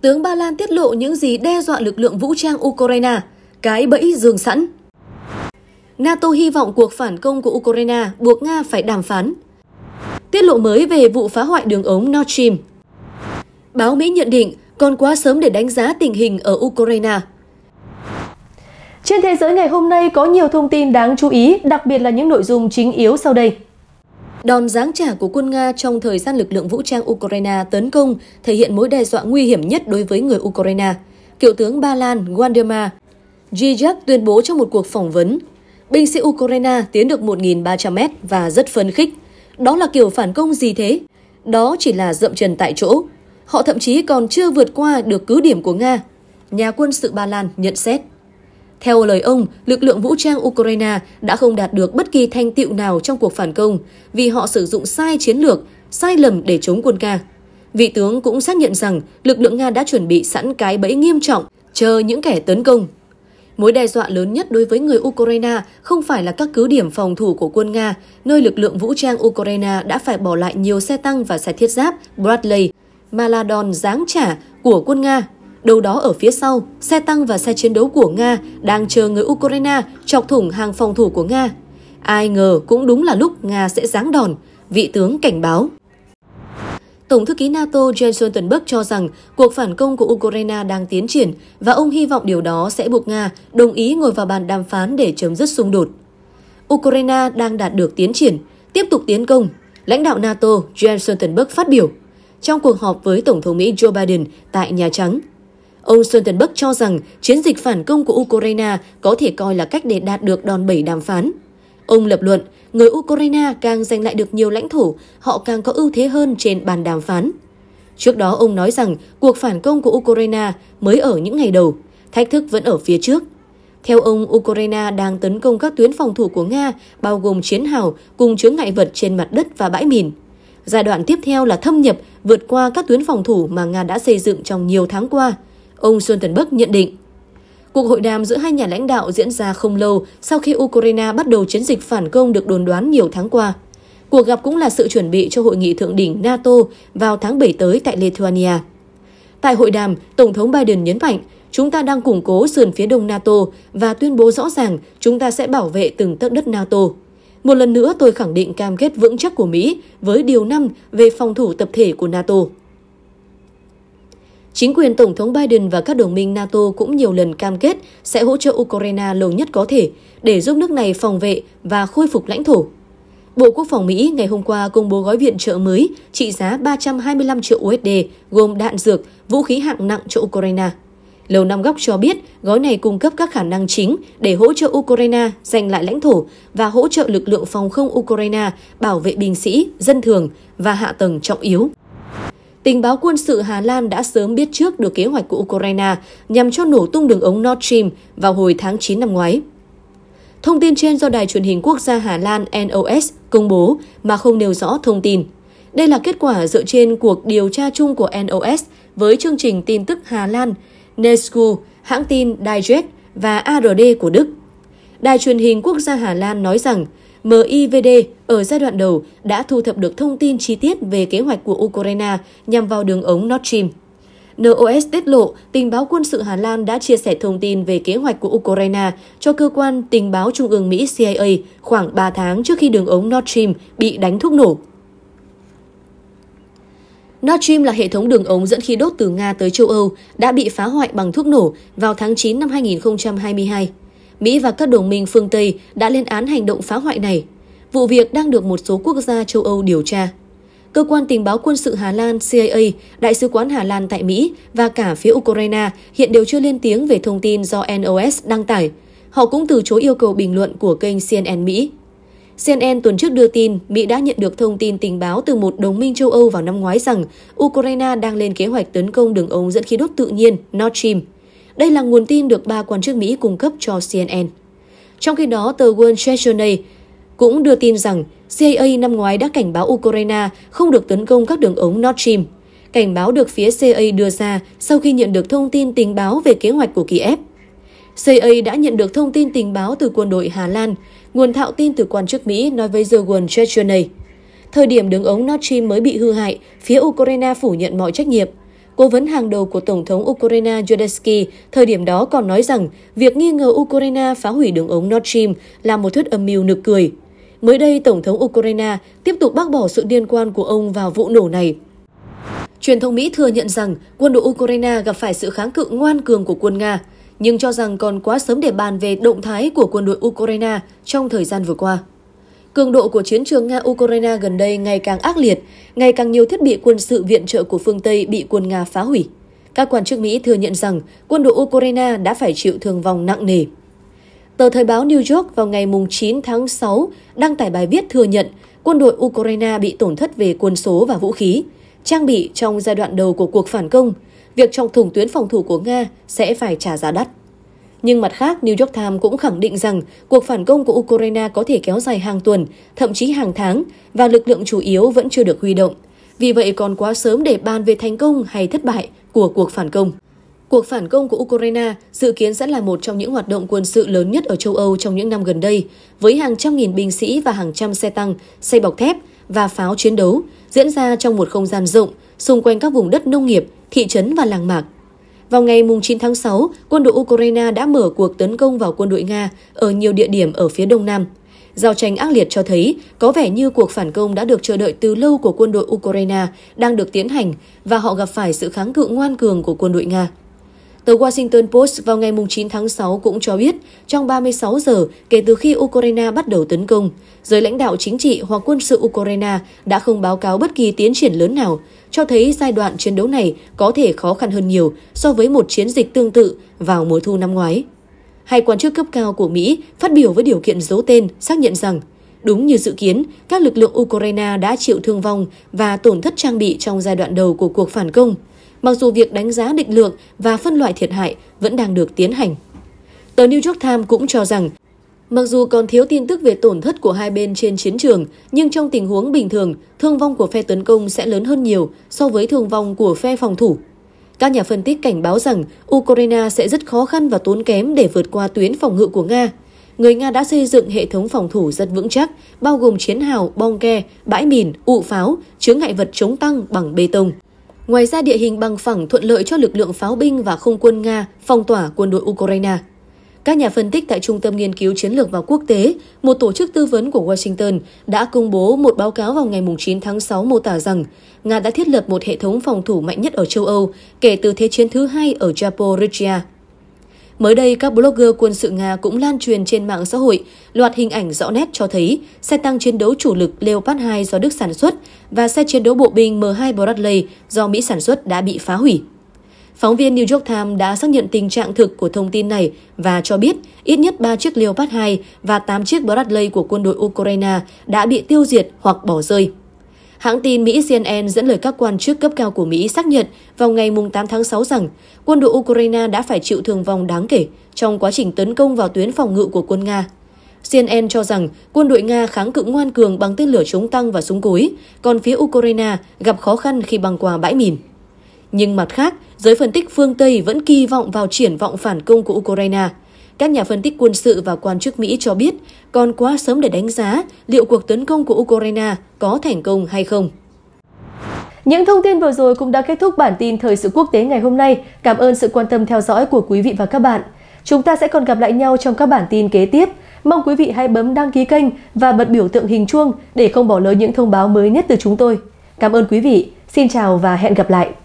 Tướng Ba Lan tiết lộ những gì đe dọa lực lượng vũ trang Ukraine, cái bẫy dường sẵn. NATO hy vọng cuộc phản công của Ukraine buộc Nga phải đàm phán. Tiết lộ mới về vụ phá hoại đường ống Nord Stream. Báo Mỹ nhận định còn quá sớm để đánh giá tình hình ở Ukraine. Trên thế giới ngày hôm nay có nhiều thông tin đáng chú ý, đặc biệt là những nội dung chính yếu sau đây. Đòn giáng trả của quân Nga trong thời gian lực lượng vũ trang Ukraine tấn công thể hiện mối đe dọa nguy hiểm nhất đối với người Ukraine. Cựu tướng Ba Lan Waldemar Zizek tuyên bố trong một cuộc phỏng vấn, binh sĩ Ukraine tiến được 1.300 mét và rất phấn khích. Đó là kiểu phản công gì thế? Đó chỉ là dậm chân tại chỗ. Họ thậm chí còn chưa vượt qua được cứ điểm của Nga. Nhà quân sự Ba Lan nhận xét. Theo lời ông, lực lượng vũ trang Ukraine đã không đạt được bất kỳ thành tiệu nào trong cuộc phản công vì họ sử dụng sai chiến lược, sai lầm để chống quân ca. Vị tướng cũng xác nhận rằng lực lượng Nga đã chuẩn bị sẵn cái bẫy nghiêm trọng, chờ những kẻ tấn công. Mối đe dọa lớn nhất đối với người Ukraine không phải là các cứ điểm phòng thủ của quân Nga, nơi lực lượng vũ trang Ukraine đã phải bỏ lại nhiều xe tăng và xe thiết giáp Bradley, mà là đòn giáng trả của quân Nga đâu đó ở phía sau, xe tăng và xe chiến đấu của Nga đang chờ người Ukraine chọc thủng hàng phòng thủ của Nga. Ai ngờ cũng đúng là lúc Nga sẽ giáng đòn, vị tướng cảnh báo. Tổng thư ký NATO Jens Stoltenberg cho rằng cuộc phản công của Ukraine đang tiến triển và ông hy vọng điều đó sẽ buộc Nga đồng ý ngồi vào bàn đàm phán để chấm dứt xung đột. Ukraine đang đạt được tiến triển, tiếp tục tiến công. Lãnh đạo NATO Jens Stoltenberg phát biểu trong cuộc họp với Tổng thống Mỹ Joe Biden tại Nhà Trắng Ông Xuân Tấn Bắc cho rằng chiến dịch phản công của Ukraine có thể coi là cách để đạt được đòn bẩy đàm phán. Ông lập luận, người Ukraine càng giành lại được nhiều lãnh thổ, họ càng có ưu thế hơn trên bàn đàm phán. Trước đó ông nói rằng cuộc phản công của Ukraine mới ở những ngày đầu, thách thức vẫn ở phía trước. Theo ông, Ukraine đang tấn công các tuyến phòng thủ của Nga, bao gồm chiến hào cùng chướng ngại vật trên mặt đất và bãi mìn. Giai đoạn tiếp theo là thâm nhập, vượt qua các tuyến phòng thủ mà Nga đã xây dựng trong nhiều tháng qua – ông Xuân Tấn Bắc nhận định. Cuộc hội đàm giữa hai nhà lãnh đạo diễn ra không lâu sau khi Ukraine bắt đầu chiến dịch phản công được đồn đoán nhiều tháng qua. Cuộc gặp cũng là sự chuẩn bị cho hội nghị thượng đỉnh NATO vào tháng 7 tới tại Lithuania. Tại hội đàm, Tổng thống Biden nhấn mạnh chúng ta đang củng cố sườn phía đông NATO và tuyên bố rõ ràng chúng ta sẽ bảo vệ từng tấc đất NATO. Một lần nữa tôi khẳng định cam kết vững chắc của Mỹ với điều 5 về phòng thủ tập thể của NATO. Chính quyền Tổng thống Biden và các đồng minh NATO cũng nhiều lần cam kết sẽ hỗ trợ Ukraine lâu nhất có thể để giúp nước này phòng vệ và khôi phục lãnh thổ. Bộ Quốc phòng Mỹ ngày hôm qua công bố gói viện trợ mới trị giá 325 triệu USD gồm đạn dược, vũ khí hạng nặng cho Ukraine. Lầu Năm Góc cho biết gói này cung cấp các khả năng chính để hỗ trợ Ukraine giành lại lãnh thổ và hỗ trợ lực lượng phòng không Ukraine bảo vệ binh sĩ, dân thường và hạ tầng trọng yếu. Tình báo quân sự Hà Lan đã sớm biết trước được kế hoạch của Ukraine nhằm cho nổ tung đường ống Nord Stream vào hồi tháng 9 năm ngoái. Thông tin trên do Đài truyền hình quốc gia Hà Lan NOS công bố mà không nêu rõ thông tin. Đây là kết quả dựa trên cuộc điều tra chung của NOS với chương trình tin tức Hà Lan, Nescu, hãng tin Digest và ARD của Đức. Đài truyền hình quốc gia Hà Lan nói rằng MIVD ở giai đoạn đầu đã thu thập được thông tin chi tiết về kế hoạch của Ukraine nhằm vào đường ống Nord Stream. NOS tiết lộ, tình báo quân sự Hà Lan đã chia sẻ thông tin về kế hoạch của Ukraine cho cơ quan tình báo trung ương Mỹ CIA khoảng 3 tháng trước khi đường ống Nord Stream bị đánh thuốc nổ. Nord Stream là hệ thống đường ống dẫn khí đốt từ Nga tới châu Âu đã bị phá hoại bằng thuốc nổ vào tháng 9 năm 2022. Mỹ và các đồng minh phương Tây đã lên án hành động phá hoại này Vụ việc đang được một số quốc gia châu Âu điều tra. Cơ quan tình báo quân sự Hà Lan CIA, Đại sứ quán Hà Lan tại Mỹ và cả phía Ukraine hiện đều chưa lên tiếng về thông tin do NOS đăng tải. Họ cũng từ chối yêu cầu bình luận của kênh CNN Mỹ. CNN tuần trước đưa tin Mỹ đã nhận được thông tin tình báo từ một đồng minh châu Âu vào năm ngoái rằng Ukraine đang lên kế hoạch tấn công đường ống dẫn khí đốt tự nhiên Nord Stream. Đây là nguồn tin được ba quan chức Mỹ cung cấp cho CNN. Trong khi đó, tờ World Trade Journal cũng đưa tin rằng CIA năm ngoái đã cảnh báo Ukraine không được tấn công các đường ống Nord Stream. Cảnh báo được phía CIA đưa ra sau khi nhận được thông tin tình báo về kế hoạch của Kiev. CIA đã nhận được thông tin tình báo từ quân đội Hà Lan, nguồn thạo tin từ quan chức Mỹ nói với The World Church Thời điểm đường ống Nord Stream mới bị hư hại, phía Ukraine phủ nhận mọi trách nhiệm. Cố vấn hàng đầu của Tổng thống Ukraine Zelensky thời điểm đó còn nói rằng việc nghi ngờ Ukraine phá hủy đường ống Nord Stream là một thuyết âm mưu nực cười. Mới đây, Tổng thống Ukraine tiếp tục bác bỏ sự liên quan của ông vào vụ nổ này. Truyền thông Mỹ thừa nhận rằng quân đội Ukraine gặp phải sự kháng cự ngoan cường của quân Nga, nhưng cho rằng còn quá sớm để bàn về động thái của quân đội Ukraine trong thời gian vừa qua. Cường độ của chiến trường Nga-Ukraine gần đây ngày càng ác liệt, ngày càng nhiều thiết bị quân sự viện trợ của phương Tây bị quân Nga phá hủy. Các quan chức Mỹ thừa nhận rằng quân đội Ukraine đã phải chịu thương vong nặng nề. Tờ Thời báo New York vào ngày 9 tháng 6 đăng tải bài viết thừa nhận quân đội Ukraine bị tổn thất về quân số và vũ khí, trang bị trong giai đoạn đầu của cuộc phản công, việc trong thủng tuyến phòng thủ của Nga sẽ phải trả giá đắt. Nhưng mặt khác, New York Times cũng khẳng định rằng cuộc phản công của Ukraine có thể kéo dài hàng tuần, thậm chí hàng tháng, và lực lượng chủ yếu vẫn chưa được huy động. Vì vậy còn quá sớm để bàn về thành công hay thất bại của cuộc phản công. Cuộc phản công của Ukraine dự kiến sẽ là một trong những hoạt động quân sự lớn nhất ở châu Âu trong những năm gần đây, với hàng trăm nghìn binh sĩ và hàng trăm xe tăng, xe bọc thép và pháo chiến đấu diễn ra trong một không gian rộng xung quanh các vùng đất nông nghiệp, thị trấn và làng mạc. Vào ngày 9 tháng 6, quân đội Ukraine đã mở cuộc tấn công vào quân đội Nga ở nhiều địa điểm ở phía đông nam. Giao tranh ác liệt cho thấy có vẻ như cuộc phản công đã được chờ đợi từ lâu của quân đội Ukraine đang được tiến hành và họ gặp phải sự kháng cự ngoan cường của quân đội Nga. Tờ Washington Post vào ngày 9 tháng 6 cũng cho biết, trong 36 giờ kể từ khi Ukraine bắt đầu tấn công, giới lãnh đạo chính trị hoặc quân sự Ukraine đã không báo cáo bất kỳ tiến triển lớn nào, cho thấy giai đoạn chiến đấu này có thể khó khăn hơn nhiều so với một chiến dịch tương tự vào mùa thu năm ngoái. Hai quan chức cấp cao của Mỹ phát biểu với điều kiện giấu tên xác nhận rằng Đúng như dự kiến, các lực lượng Ukraine đã chịu thương vong và tổn thất trang bị trong giai đoạn đầu của cuộc phản công – mặc dù việc đánh giá định lượng và phân loại thiệt hại vẫn đang được tiến hành. Tờ New York Times cũng cho rằng, mặc dù còn thiếu tin tức về tổn thất của hai bên trên chiến trường, nhưng trong tình huống bình thường, thương vong của phe tấn công sẽ lớn hơn nhiều so với thương vong của phe phòng thủ. Các nhà phân tích cảnh báo rằng Ukraine sẽ rất khó khăn và tốn kém để vượt qua tuyến phòng ngự của Nga. Người Nga đã xây dựng hệ thống phòng thủ rất vững chắc, bao gồm chiến hào, bong ke, bãi mìn, ụ pháo, chứa ngại vật chống tăng bằng bê tông. Ngoài ra địa hình bằng phẳng thuận lợi cho lực lượng pháo binh và không quân Nga phong tỏa quân đội Ukraine. Các nhà phân tích tại Trung tâm Nghiên cứu Chiến lược và Quốc tế, một tổ chức tư vấn của Washington, đã công bố một báo cáo vào ngày 9 tháng 6 mô tả rằng Nga đã thiết lập một hệ thống phòng thủ mạnh nhất ở châu Âu kể từ Thế chiến thứ hai ở Zaporizhia. Mới đây, các blogger quân sự Nga cũng lan truyền trên mạng xã hội loạt hình ảnh rõ nét cho thấy xe tăng chiến đấu chủ lực Leopard 2 do Đức sản xuất và xe chiến đấu bộ binh M2 Bradley do Mỹ sản xuất đã bị phá hủy. Phóng viên New York Times đã xác nhận tình trạng thực của thông tin này và cho biết ít nhất 3 chiếc Leopard 2 và 8 chiếc Bradley của quân đội Ukraine đã bị tiêu diệt hoặc bỏ rơi. Hãng tin Mỹ CNN dẫn lời các quan chức cấp cao của Mỹ xác nhận vào ngày 8 tháng 6 rằng quân đội Ukraine đã phải chịu thương vong đáng kể trong quá trình tấn công vào tuyến phòng ngự của quân Nga. CNN cho rằng quân đội Nga kháng cự ngoan cường bằng tên lửa chống tăng và súng cối, còn phía Ukraine gặp khó khăn khi băng qua bãi mìn. Nhưng mặt khác, giới phân tích phương Tây vẫn kỳ vọng vào triển vọng phản công của Ukraine – các nhà phân tích quân sự và quan chức Mỹ cho biết còn quá sớm để đánh giá liệu cuộc tấn công của Ukraine có thành công hay không. Những thông tin vừa rồi cũng đã kết thúc bản tin thời sự quốc tế ngày hôm nay. Cảm ơn sự quan tâm theo dõi của quý vị và các bạn. Chúng ta sẽ còn gặp lại nhau trong các bản tin kế tiếp. Mong quý vị hãy bấm đăng ký kênh và bật biểu tượng hình chuông để không bỏ lỡ những thông báo mới nhất từ chúng tôi. Cảm ơn quý vị. Xin chào và hẹn gặp lại.